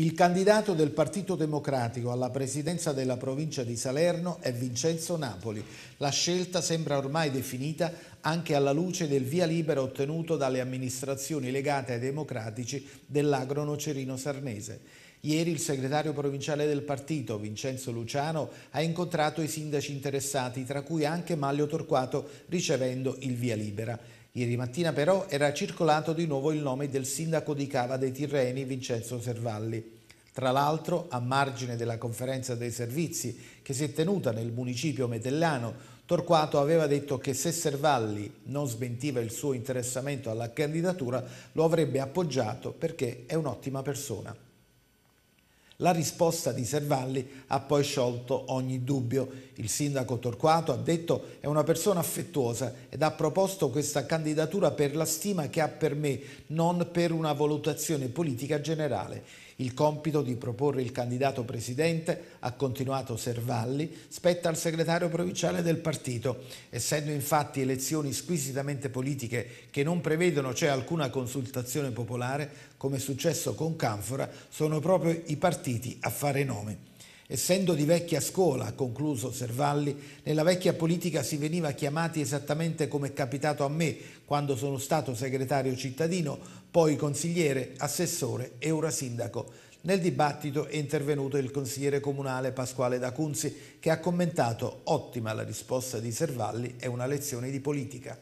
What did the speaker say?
Il candidato del Partito Democratico alla presidenza della provincia di Salerno è Vincenzo Napoli. La scelta sembra ormai definita anche alla luce del via libera ottenuto dalle amministrazioni legate ai democratici dell'agro-nocerino sarnese. Ieri il segretario provinciale del partito, Vincenzo Luciano, ha incontrato i sindaci interessati, tra cui anche Maglio Torquato, ricevendo il via libera. Ieri mattina però era circolato di nuovo il nome del sindaco di Cava dei Tirreni, Vincenzo Servalli. Tra l'altro, a margine della conferenza dei servizi che si è tenuta nel municipio metellano, Torquato aveva detto che se Servalli non smentiva il suo interessamento alla candidatura, lo avrebbe appoggiato perché è un'ottima persona. La risposta di Servalli ha poi sciolto ogni dubbio. Il sindaco Torquato ha detto è una persona affettuosa ed ha proposto questa candidatura per la stima che ha per me, non per una valutazione politica generale. Il compito di proporre il candidato presidente, ha continuato Servalli, spetta al segretario provinciale del partito. Essendo infatti elezioni squisitamente politiche che non prevedono cioè alcuna consultazione popolare, come è successo con Canfora, sono proprio i partiti partiti a fare nome. Essendo di vecchia scuola, ha concluso Servalli, nella vecchia politica si veniva chiamati esattamente come è capitato a me quando sono stato segretario cittadino, poi consigliere, assessore, e eurosindaco. Nel dibattito è intervenuto il consigliere comunale Pasquale D'Acunzi che ha commentato ottima la risposta di Servalli, è una lezione di politica.